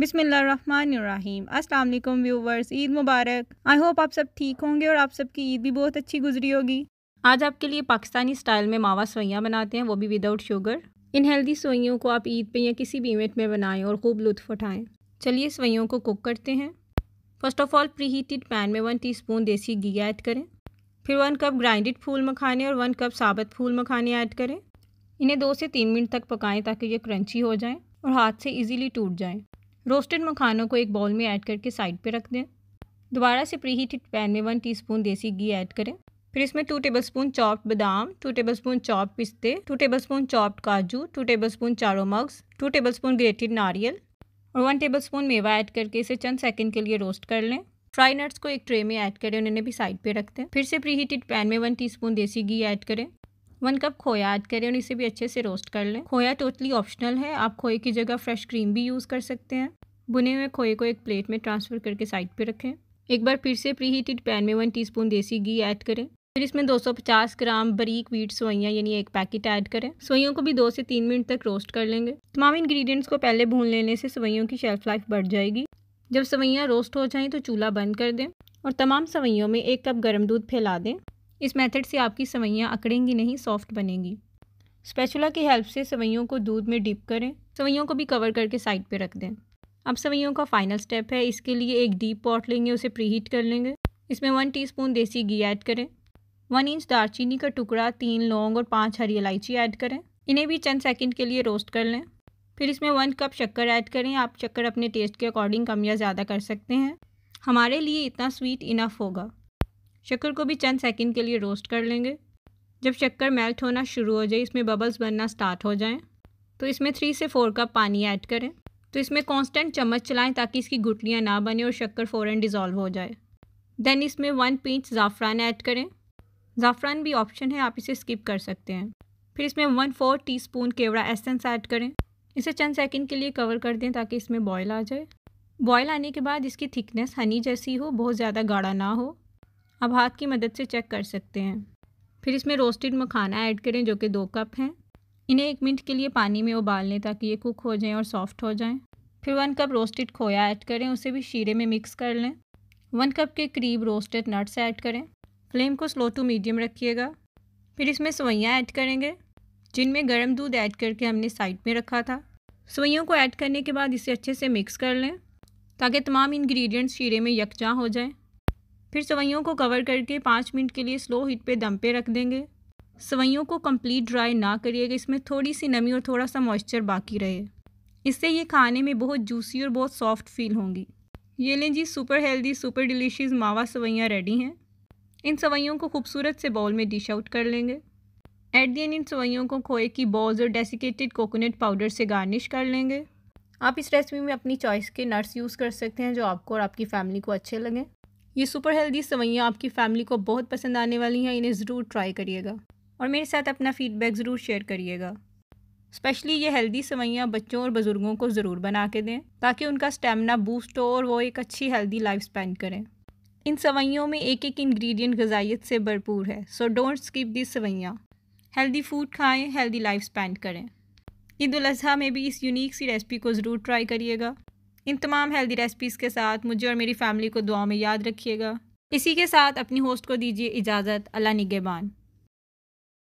बिसमीम अल्लाम व्यूवर्स ईद मुबारक आई होप आप सब ठीक होंगे और आप सबकी ईद भी बहुत अच्छी गुजरी होगी आज आपके लिए पाकिस्तानी स्टाइल में मावा सोइयाँ बनाते हैं वो भी विदाउट शुगर इन हेल्दी सोइयों को आप ईद पे या किसी भी इवेंट में बनाएं और खूब लुत्फ उठाएँ चलिए सोइयों को कुक करते हैं first of all preheated pan में वन स्पून देसी घी ऐड करें फिर वन कप ग्राइंडेड फूल मखाने और वन कप साबत फूल मखाने ऐड करें इन्हें दो से तीन मिनट तक पकाएं ताकि ये क्रंची हो जाएं और हाथ से इजीली टूट जाएं रोस्टेड मखानों को एक बाउल में ऐड करके साइड पर रख दें दोबारा से प्री हीटेड पैन में वन स्पून देसी घी ऐड करें फिर इसमें टू टेबल स्पून चॉप्ड बादाम टू टेबल स्पून चॉप्ड पिस्ते टू टेबल स्पून चॉप्ड काजू टू टेबल स्पून चारो मग्स टू टेबल स्पून ग्रेटेड नारियल और वन टेबल स्पून मेवा ऐड करके इसे चंद सेकंड के लिए रोस्ट कर लें फ्राई नट्स को एक ट्रे में ऐड करें उन्हें भी साइड पे रख दें फिर से प्री हीटेड पैन में वन स्पून देसी घी ऐड करें वन कप खोया ऐड करें और इसे भी अच्छे से रोस्ट कर लें खोया टोटली ऑप्शनल है आप खोए की जगह फ्रेश क्रीम भी यूज़ कर सकते हैं बुने हुए खोए को एक प्लेट में ट्रांसफ़र करके साइड पर रखें एक बार फिर से प्री हीटेड पैन में वन टी देसी घी ऐड करें फिर इसमें 250 ग्राम बारीक वीट सोइयाँ यानी एक पैकेट ऐड करें सोइयों को भी दो से तीन मिनट तक रोस्ट कर लेंगे तमाम इंग्रेडिएंट्स को पहले भून लेने से सवैयों की शेल्फ लाइफ बढ़ जाएगी जब सवैयाँ रोस्ट हो जाएं तो चूल्हा बंद कर दें और तमाम सवैयों में एक कप गर्म दूध फैला दें इस मेथड से आपकी सवैयाँ अकड़ेंगी नहीं सॉफ्ट बनेंगी स्पेचुला की हेल्प से सवैयों को दूध में डिप करें सवैयों को भी कवर करके साइड पे रख दें अब सवैयों का फाइनल स्टेप है इसके लिए एक डीप पॉट लेंगे उसे प्रीहीट कर लेंगे इसमें वन टीस्पून देसी घी ऐड करें वन इंच दारचीनी का टुकड़ा तीन लौंग और पाँच हरी इलायची ऐड करें इन्हें भी चंद सेकंड के लिए रोस्ट कर लें फिर इसमें वन कप शक्कर ऐड करें आप शक्कर अपने टेस्ट के अकॉर्डिंग कम या ज़्यादा कर सकते हैं हमारे लिए इतना स्वीट इनफ होगा शक्कर को भी चंद सेकंड के लिए रोस्ट कर लेंगे जब शक्कर मेल्ट होना शुरू हो जाए इसमें बबल्स बनना स्टार्ट हो जाएँ तो इसमें थ्री से फोर कप पानी ऐड करें तो इसमें कांस्टेंट चम्मच चलाएं ताकि इसकी गुटलियाँ ना बने और शक्कर फ़ौरन डिज़ोल्व हो जाए देन इसमें वन पीच ज़ाफ़रान ऐड करें ज़ाफ़रान भी ऑप्शन है आप इसे स्किप कर सकते हैं फिर इसमें वन फोर टी स्पून केवड़ा एसेंस ऐड करें इसे चंद सेकंड के लिए कवर कर दें ताकि इसमें बॉयल आ जाए बॉयल आने के बाद इसकी थिकनेस हनी जैसी हो बहुत ज़्यादा गाढ़ा ना हो आप हाथ की मदद से चेक कर सकते हैं फिर इसमें रोस्टेड मखाना ऐड करें जो कि दो कप हैं इन्हें एक मिनट के लिए पानी में उबाल लें ताकि ये कुक हो जाएं और सॉफ्ट हो जाएं फिर वन कप रोस्टेड खोया ऐड करें उसे भी शीरे में मिक्स कर लें वन कप के करीब रोस्टेड नट्स ऐड करें फ्लेम को स्लो टू मीडियम रखिएगा फिर इसमें सवैयाँ ऐड करेंगे जिनमें गर्म दूध ऐड करके हमने साइड में रखा था सवैयों को ऐड करने के बाद इसे अच्छे से मिक्स कर लें ताकि तमाम इन्ग्रीडियंट्स शीरे में यकजा हो जाएँ फिर सवैयों को कवर करके पाँच मिनट के लिए स्लो हीट पे दम पे रख देंगे सवैयों को कंप्लीट ड्राई ना करिएगा इसमें थोड़ी सी नमी और थोड़ा सा मॉइस्चर बाकी रहे इससे ये खाने में बहुत जूसी और बहुत सॉफ्ट फील होंगी ये लें जी सुपर हेल्दी सुपर डिलीशियस मावा सवैयाँ रेडी हैं इन सवैयों को खूबसूरत से बाउल में डिश आउट कर लेंगे एट दी एंड इन सवैयों को खोए की बॉल्स और डेसिकेटेड कोकोनट पाउडर से गार्निश कर लेंगे आप इस रेसिपी में अपनी चॉइस के नट्स यूज़ कर सकते हैं जो आपको और आपकी फ़ैमिली को अच्छे लगें ये सुपर हेल्दी सवैयाँ आपकी फैमिली को बहुत पसंद आने वाली हैं इन्हें ज़रूर ट्राई करिएगा और मेरे साथ अपना फ़ीडबैक ज़रूर शेयर करिएगा स्पेशली ये हेल्दी सवैयाँ बच्चों और बुज़ुर्गों को ज़रूर बना के दें ताकि उनका स्टेमिना बूस्ट हो और वो एक अच्छी हेल्दी लाइफ स्पेंड करें इन सवैयों में एक एक इंग्रेडिएंट गजाइत से भरपूर है सो डोंट स्किप दिस सवैयाँ हेल्दी फूड खाएं हेल्दी लाइफ स्पेंड करें ईद उल अजहा में भी इस यूनिक सी रेसिपी को ज़रूर ट्राई करिएगा इन तमाम हेल्दी रेसिपीज़ के साथ मुझे और मेरी फैमिली को दुआ में याद रखिएगा इसी के साथ अपनी होस्ट को दीजिए इजाज़त अल्लाह निगेबान